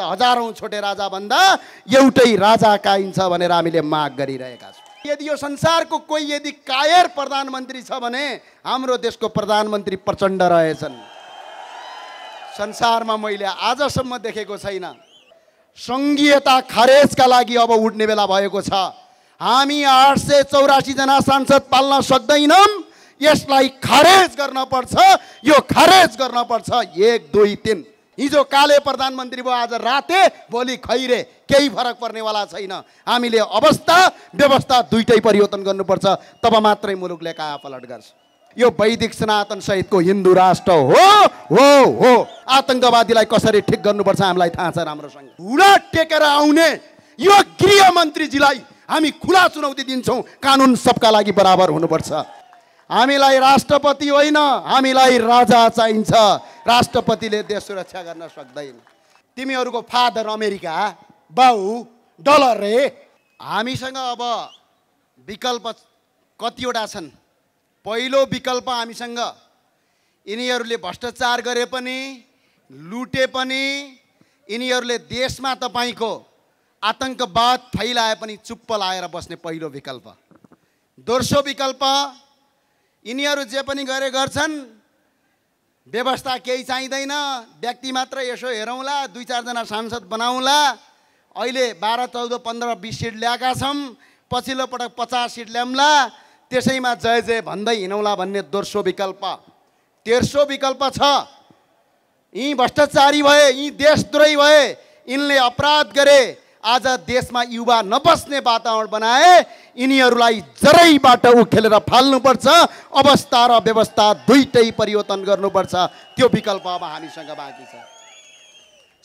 हजारौँ छोटे राजाभन्दा एउटै राजा काइन्छ भनेर हामीले माग गरिरहेका छौँ यदि यो संसारको कोही यदि कायर प्रधानमन्त्री छ भने हाम्रो देशको प्रधानमन्त्री प्रचण्ड रहेछन् संसारमा मैले आजसम्म देखेको छैन सङ्घीयता खारेजका लागि अब उठ्ने बेला भएको छ हामी आठ सय चौरासीजना सांसद पाल्न सक्दैनौँ यसलाई खारेज गर्न पर्छ यो खारेज गर्न पर्छ एक दुई तिन हिजो काले प्रधानमन्त्री भयो आज राते भोलि खैरे केही फरक पर्नेवाला छैन हामीले अवस्था व्यवस्था दुइटै परिवर्तन गर्नुपर्छ तब मात्रै मुलुकले कायापलट गर्छ यो वैदिक सनातन सहितको हिन्दू राष्ट्र हो हो हो आतङ्कवादीलाई कसरी ठिक गर्नुपर्छ हामीलाई थाहा छ राम्रोसँग हुडा टेकेर आउने यो गृहमन्त्रीजीलाई हामी खुला चुनौती दिन्छौँ कानुन सबका लागि बराबर हुनुपर्छ हामीलाई राष्ट्रपति होइन हामीलाई राजा चाहिन्छ राष्ट्रपतिले देश सुरक्षा गर्न सक्दैन तिमीहरूको फादर अमेरिका बाउ डलर रे हामीसँग अब विकल्प कतिवटा छन् पहिलो विकल्प हामीसँग यिनीहरूले भ्रष्टाचार गरे पनि लुटे पनि यिनीहरूले देशमा तपाईँको आतङ्कवाद फैलाए पनि चुप्प लाएर बस्ने पहिलो विकल्प दोस्रो विकल्प यिनीहरू जे पनि गरे गर्छन् व्यवस्था केही चाहिँदैन व्यक्ति मात्र यसो हेरौँला दुई चारजना सांसद बनाउँला अहिले बाह्र चौध पन्ध्र बिस सिट ल्याएका छौँ पछिल्लो पटक पचास सिट ल्याउँला त्यसैमा जय जय भन्दै हिँडौँला भन्ने दोस्रो विकल्प तेर्सो विकल्प छ यी भ्रष्टाचारी भए यी देशद्रोही भए यिनले अपराध गरे आज देशमा युवा नबस्ने वातावरण बनाए यिनीहरूलाई जरैबाट उखेलेर फाल्नुपर्छ अवस्था र व्यवस्था दुइटै परिवर्तन गर्नुपर्छ त्यो विकल्प अब हामीसँग बाँकी छ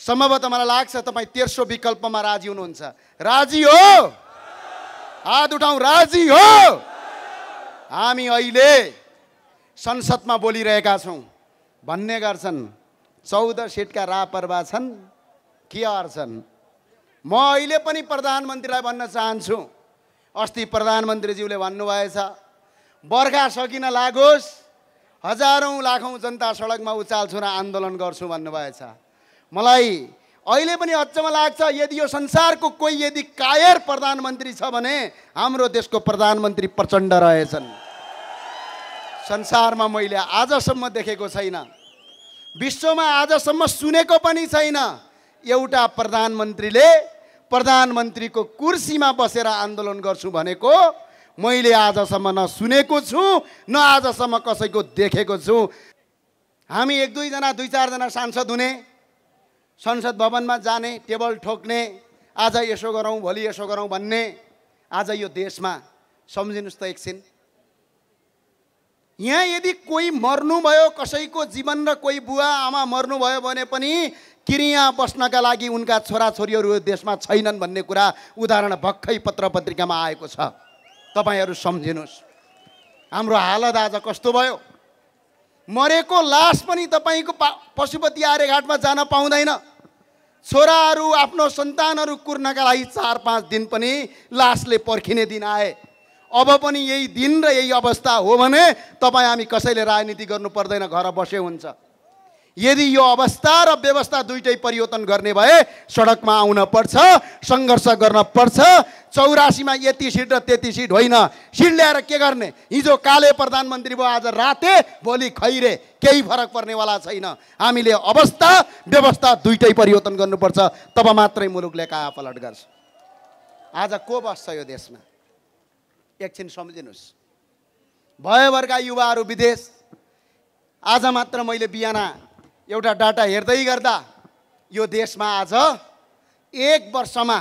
सम्भवतः मलाई लाग्छ तपाईँ तेर्सो विकल्पमा राजी हुनुहुन्छ राजी हो हात उठाउँ राजी हो हामी अहिले संसदमा बोलिरहेका छौँ भन्ने गर्छन् चौध सिटका रापरवा छन् के गर्छन् म अहिले पनि प्रधानमन्त्रीलाई भन्न चाहन्छु अस्ति प्रधानमन्त्रीज्यूले भन्नुभएछ बर्खा सकिन लागोस् हजारौँ लाखौँ जनता सडकमा उचाल्छु र आन्दोलन गर्छु भन्नुभएछ मलाई अहिले पनि अचम्म लाग्छ यदि यो संसारको कोही यदि कायर प्रधानमन्त्री छ भने हाम्रो देशको प्रधानमन्त्री प्रचण्ड रहेछन् संसारमा मैले आजसम्म देखेको छैन विश्वमा आजसम्म सुनेको पनि छैन एउटा प्रधानमन्त्रीले प्रधानमन्त्रीको कुर्सीमा बसेर आन्दोलन गर्छु भनेको मैले आजसम्म नसुनेको छु न आजसम्म कसैको देखेको छु हामी एक दुईजना दुई चारजना सांसद हुने संसद भवनमा जाने टेबल ठोक्ने आज यसो गरौँ भोलि यसो गरौँ भन्ने आज यो देशमा सम्झिनुहोस् त एकछिन यहाँ यदि कोही मर्नुभयो कसैको जीवन र कोही बुवा आमा मर्नुभयो भने पनि किरिया बस्नका लागि उनका छोराछोरीहरू देशमा छैनन् भन्ने कुरा उदाहरण भर्खै पत्र पत्रिकामा आएको छ तपाईँहरू सम्झिनुहोस् हाम्रो हालत आज कस्तो भयो मरेको लास पनि तपाईँको पा पशुपति आर्यघाटमा जान पाउँदैन छोराहरू आफ्नो सन्तानहरू कुर्नका लागि चार पाँच दिन पनि लासले पर्खिने दिन आए अब पनि यही दिन र यही अवस्था हो भने तपाईँ हामी कसैले राजनीति गर्नु पर्दैन घर बसे हुन्छ यदि यो अवस्था र व्यवस्था दुइटै परिवर्तन गर्ने भए सडकमा आउन पर्छ सङ्घर्ष गर्न पर्छ चौरासीमा यति सिट र त्यति सिट होइन सिट ल्याएर के गर्ने हिजो काले प्रधानमन्त्री भयो आज राते भोलि खैरे केही फरक पर्नेवाला छैन हामीले अवस्था व्यवस्था दुइटै परिवर्तन गर्नुपर्छ तब मात्रै मुलुकले कायापलट गर्छ आज को बस्छ यो देशमा एकछिन सम्झिनुहोस् भयभरका युवाहरू विदेश आज मात्र मैले बिहान एउटा डाटा हेर्दै गर्दा यो देशमा आज एक वर्षमा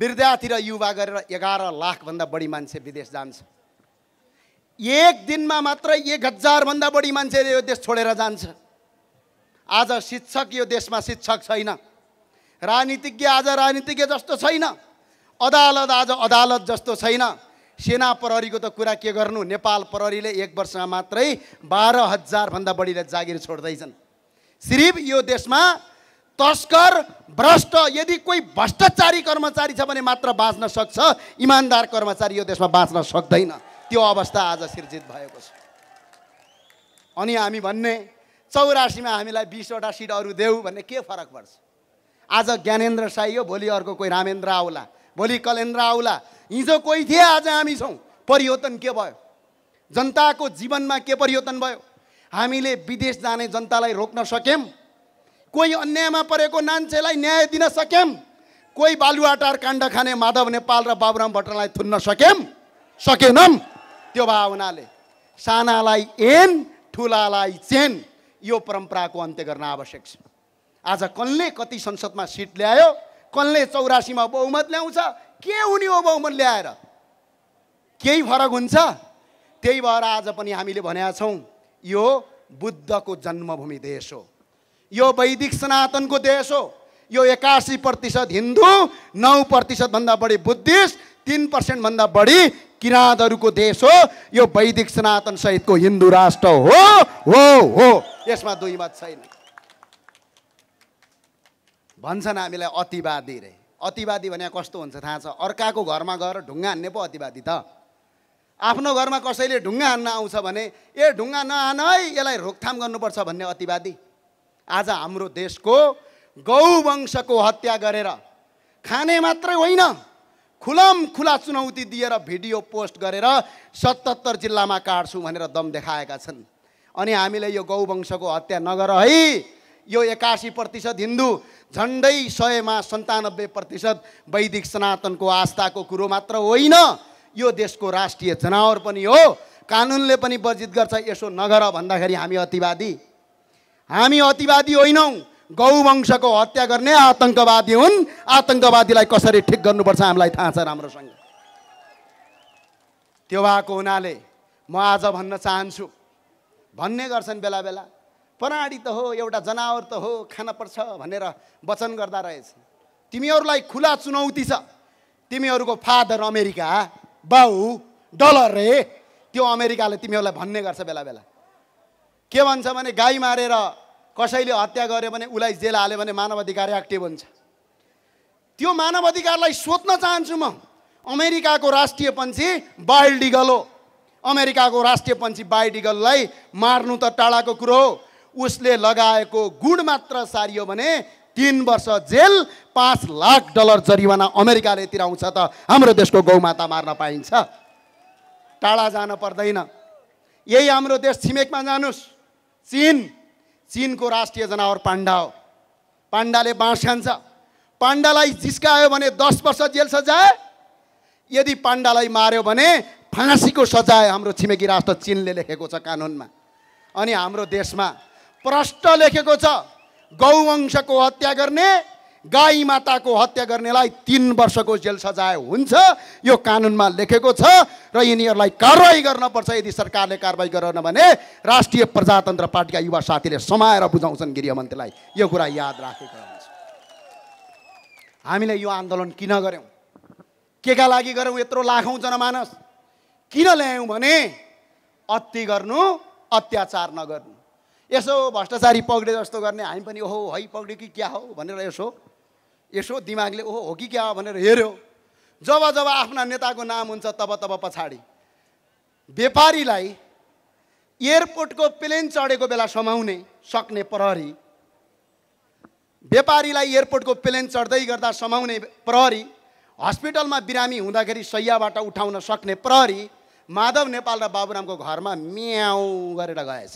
विद्यार्थी र युवा गरेर एघार लाखभन्दा बढी मान्छे विदेश जान्छ एक दिनमा मात्र एक हजारभन्दा बढी मान्छेले यो देश छोडेर जान्छ आज शिक्षक यो देशमा शिक्षक छैन राजनीतिज्ञ आज राजनीतिज्ञ जस्तो छैन अदालत आज अदालत जस्तो छैन सेना प्रहरीको त कुरा के गर्नु नेपाल प्रहरीले एक वर्षमा मात्रै बाह्र हजारभन्दा बढीले जागिर छोड्दैछन् सिर्फ यो देशमा तस्कर भ्रष्ट यदि कोही भ्रष्टाचारी कर्मचारी छ भने मात्र बाँच्न सक्छ इमान्दार कर्मचारी यो देशमा बाँच्न सक्दैन त्यो अवस्था आज सिर्जित भएको छ अनि हामी भन्ने चौरासीमा हामीलाई बिसवटा सिट अरू देऊ भन्ने के फरक पर्छ आज ज्ञानेन्द्र साई हो भोलि अर्को कोही रामेन्द्र आउला भोलि कलेन्द्र आउला हिजो कोही थिए आज हामी छौँ परिवर्तन के भयो जनताको जीवनमा के परिवर्तन भयो हामीले विदेश जाने जनतालाई रोक्न सक्यौँ कोही अन्यायमा परेको मान्छेलाई न्याय दिन सक्यौँ कोही बालुवाटार काण्ड खाने माधव नेपाल र बाबुराम भट्टरालाई थुन्न सक्यौँ सकेनौँ त्यो भावनाले सानालाई एन ठुलालाई चेन यो परम्पराको अन्त्य गर्न आवश्यक छ आज कसले कति संसदमा सिट ल्यायो कसले चौरासीमा बहुमत ल्याउँछ के हुने हो बहुमत ल्याएर केही फरक हुन्छ त्यही भएर आज पनि हामीले भनेका छौँ यो बुद्धको जन्मभूमि देश हो यो वैदिक सनातनको देश हो यो एकासी प्रतिशत हिन्दू नौ प्रतिशतभन्दा बढी बुद्धिस्ट तिन पर्सेन्टभन्दा बढी किराँतहरूको देश हो यो वैदिक सनातन सहितको हिन्दू राष्ट्र हो हो हो यसमा दुई मत छैन भन्छन् हामीलाई अतिवादी रे अतिवादी भने कस्तो हुन्छ थाहा छ अर्काको घरमा गएर ढुङ्गा हान्ने पो अतिवादी त आफ्नो घरमा कसैले ढुङ्गा हान्न आउँछ भने ए ढुङ्गा नहान है यसलाई रोकथाम गर्नुपर्छ भन्ने अतिवादी आज हाम्रो देशको गौवंशको हत्या गरेर खाने मात्रै होइन खुलम खुला चुनौती दिएर भिडियो पोस्ट गरेर सतहत्तर जिल्लामा काट्छु भनेर दम देखाएका छन् अनि हामीले यो गौवंशको हत्या नगर है यो एकासी प्रतिशत हिन्दू झन्डै सयमा सन्तानब्बे प्रतिशत वैदिक सनातनको आस्थाको कुरो मात्र होइन यो देशको राष्ट्रिय जनावर पनि हो कानुनले पनि वर्जित गर्छ यसो नगर भन्दाखेरि हामी अतिवादी हामी अतिवादी होइनौँ गौवंशको हत्या गर्ने आतङ्कवादी हुन् आतङ्कवादीलाई कसरी ठिक गर्नुपर्छ हामीलाई थाहा छ राम्रोसँग त्यो भएको हुनाले म आज भन्न चाहन्छु भन्ने गर्छन् बेला बेला प्राणी त हो एउटा जनावर त हो खान पर्छ भनेर वचन गर्दा रहेछ तिमीहरूलाई खुला चुनौती छ तिमीहरूको फादर अमेरिका बाउ डलर रे त्यो अमेरिकाले तिमीहरूलाई भन्ने गर्छ बेला बेला के भन्छ भने गाई मारेर कसैले हत्या गर्यो भने उसलाई जेल हाल्यो भने मानव अधिकार एक्टिभ हुन्छ त्यो मानव अधिकारलाई सोध्न चाहन्छु म अमेरिकाको राष्ट्रिय पन्छी बाइल्ड हो अमेरिकाको राष्ट्रिय पन्छी बाइडिगललाई मार्नु त टाढाको कुरो हो उसले लगाएको गुण मात्र सारियो भने तिन वर्ष जेल पाँच लाख डलर जरिवाना अमेरिकाले तिराउँछ त हाम्रो देशको गौमाता मार्न पाइन्छ टाढा जान पर्दैन यही हाम्रो देश छिमेकमा जानुस् चिन चिनको राष्ट्रिय जनावर पाण्डा हो पाण्डाले बाँस खान्छ पाण्डालाई जिस्कायो भने दस वर्ष जेल सजाय यदि पाण्डालाई मार्यो भने फाँसीको सजाय हाम्रो छिमेकी राष्ट्र चिनले लेखेको छ कानुनमा अनि हाम्रो देशमा प्रष्ट लेखेको छ गौवंशको हत्या गर्ने गाई माताको हत्या गर्नेलाई तिन वर्षको जेल सजाय हुन्छ यो कानुनमा लेखेको छ र यिनीहरूलाई कारवाही पर्छ यदि सरकारले कारवाही गरेन भने राष्ट्रिय प्रजातन्त्र पार्टीका युवा साथीले समाएर बुझाउँछन् गृहमन्त्रीलाई यो कुरा याद राखेको हुन्छ हामीले यो आन्दोलन किन गऱ्यौँ के का लागि गऱ्यौँ यत्रो लाखौँ जनमानस किन ल्यायौँ भने अति गर्नु अत्याचार नगर्नु यसो भ्रष्टाचारी पग्रे जस्तो गर्ने हामी पनि ओहो है पग्रे कि क्या हो भनेर यसो यसो दिमागले ओहो हो कि क्या हो भनेर हेऱ्यो जब जब आफ्ना नेताको नाम हुन्छ तब तब पछाडि व्यापारीलाई एयरपोर्टको प्लेन चढेको बेला समाउने सक्ने प्रहरी व्यापारीलाई एयरपोर्टको प्लेन चढ्दै गर्दा समाउने प्रहरी हस्पिटलमा बिरामी हुँदाखेरि सैयाबाट उठाउन सक्ने प्रहरी माधव नेपाल र बाबुरामको घरमा म्याउ गरेर गएछ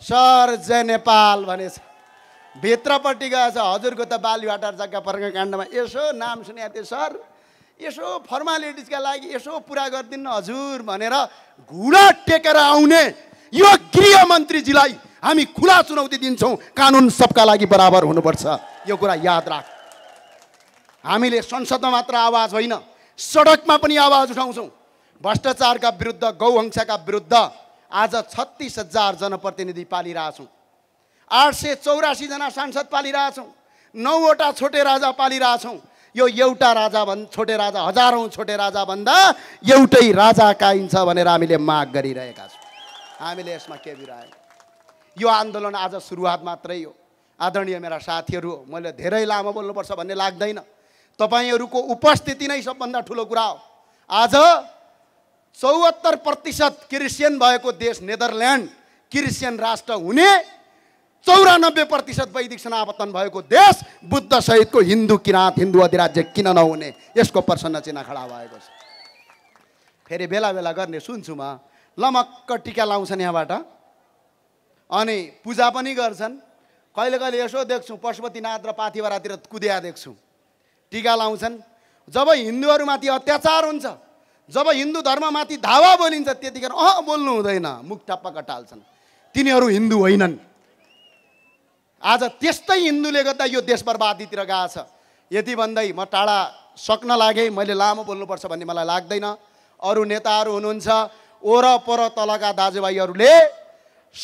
सर जय नेपाल भनेछ भित्रपट्टि गएछ हजुरको त बालुवाटार जग्गा पर्क काण्डमा यसो नाम सुनेको थिएँ सर यसो फर्मालिटिजका लागि यसो पुरा गरिदिनु हजुर भनेर घुँडा टेकेर आउने यो गृह गृहमन्त्रीजीलाई हामी खुला चुनौती दिन्छौँ कानुन सबका लागि बराबर हुनुपर्छ यो कुरा याद राख हामीले संसदमा मात्र आवाज होइन सडकमा पनि आवाज उठाउँछौँ भ्रष्टाचारका विरुद्ध गौहंसाका विरुद्ध आज छत्तिस हजार जनप्रतिनिधि पालिरहेछौँ आठ सय चौरासीजना सांसद पालिरहेछौँ नौवटा छोटे राजा पालिरहेछौँ यो एउटा राजा भन् छोटे राजा हजारौँ छोटे राजाभन्दा एउटै राजा काइन्छ भनेर हामीले माग गरिरहेका छौँ हामीले यसमा के बिरायौँ यो आन्दोलन आज सुरुवात मात्रै हो आदरणीय मेरा साथीहरू हो मैले धेरै लामो बोल्नुपर्छ भन्ने लाग्दैन तपाईँहरूको उपस्थिति नै सबभन्दा ठुलो कुरा हो आज चौहत्तर प्रतिशत क्रिस्चियन भएको देश नेदरल्यान्ड क्रिस्चियन राष्ट्र हुने चौरानब्बे प्रतिशत वैदिक सनापतन भएको देश बुद्ध सहितको हिन्दू किराँत हिन्दू अधिराज्य किन नहुने यसको प्रसन्न चिना खडा भएको छ फेरि बेला बेला गर्ने सुन्छु म लमक्क टिका लाउँछन् यहाँबाट अनि पूजा पनि गर्छन् कहिले कहिले यसो देख्छु पशुपतिनाथ र पाथिवारातिर कुदिया देख्छु टिका लाउँछन् जब हिन्दूहरूमाथि अत्याचार हुन्छ जब हिन्दू धर्ममाथि धावा बोलिन्छ त्यतिखेर अह बोल्नु हुँदैन मुख टप्पा कटाल्छन् तिनीहरू हिन्दू होइनन् आज त्यस्तै हिन्दूले गर्दा यो देश बर्बादीतिर गएको छ यति भन्दै म टाढा सक्न लागेँ मैले लामो बोल्नुपर्छ भन्ने मलाई लाग्दैन अरू नेताहरू हुनुहुन्छ ओरपर तलका दाजुभाइहरूले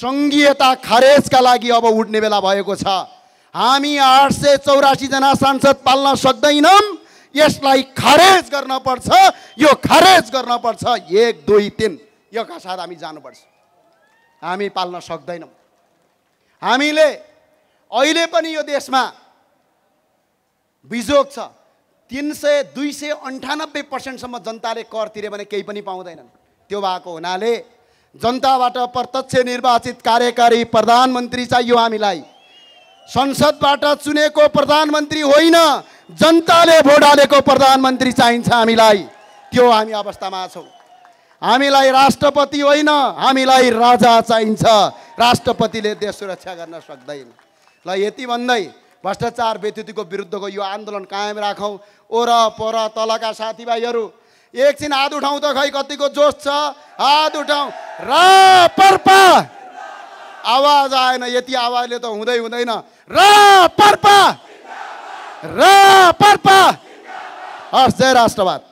सङ्घीयता खारेजका लागि अब उठ्ने बेला भएको छ हामी आठ सय चौरासीजना सांसद पाल्न सक्दैनौँ यसलाई खारेज गर्न पर्छ यो खारेज गर्न पर्छ एक दुई तिन यो साथ हामी जानुपर्छ हामी पाल्न सक्दैनौँ हामीले अहिले पनि यो देशमा बिजोग छ तिन सय दुई सय अन्ठानब्बे पर्सेन्टसम्म जनताले कर तिरे भने केही पनि पाउँदैनन् त्यो भएको हुनाले जनताबाट प्रत्यक्ष निर्वाचित कार्यकारी प्रधानमन्त्री चाहियो हामीलाई संसदबाट चुनेको प्रधानमन्त्री होइन जनताले भोट हालेको प्रधानमन्त्री चाहिन्छ हामीलाई त्यो हामी अवस्थामा छौँ हामीलाई राष्ट्रपति होइन हामीलाई राजा चाहिन्छ राष्ट्रपतिले देश सुरक्षा गर्न सक्दैन ल यति भन्दै भ्रष्टाचार व्यतिथिको विरुद्धको यो आन्दोलन कायम राखौँ ओर पर तलका साथीभाइहरू एकछिन हात उठाउँ त खै कतिको जोस छ हात उठाउँ पर्पा आवाज आएन यति आवाजले त हुँदै हुँदैन र पर्पा रा पर और जय राष्ट्रवाद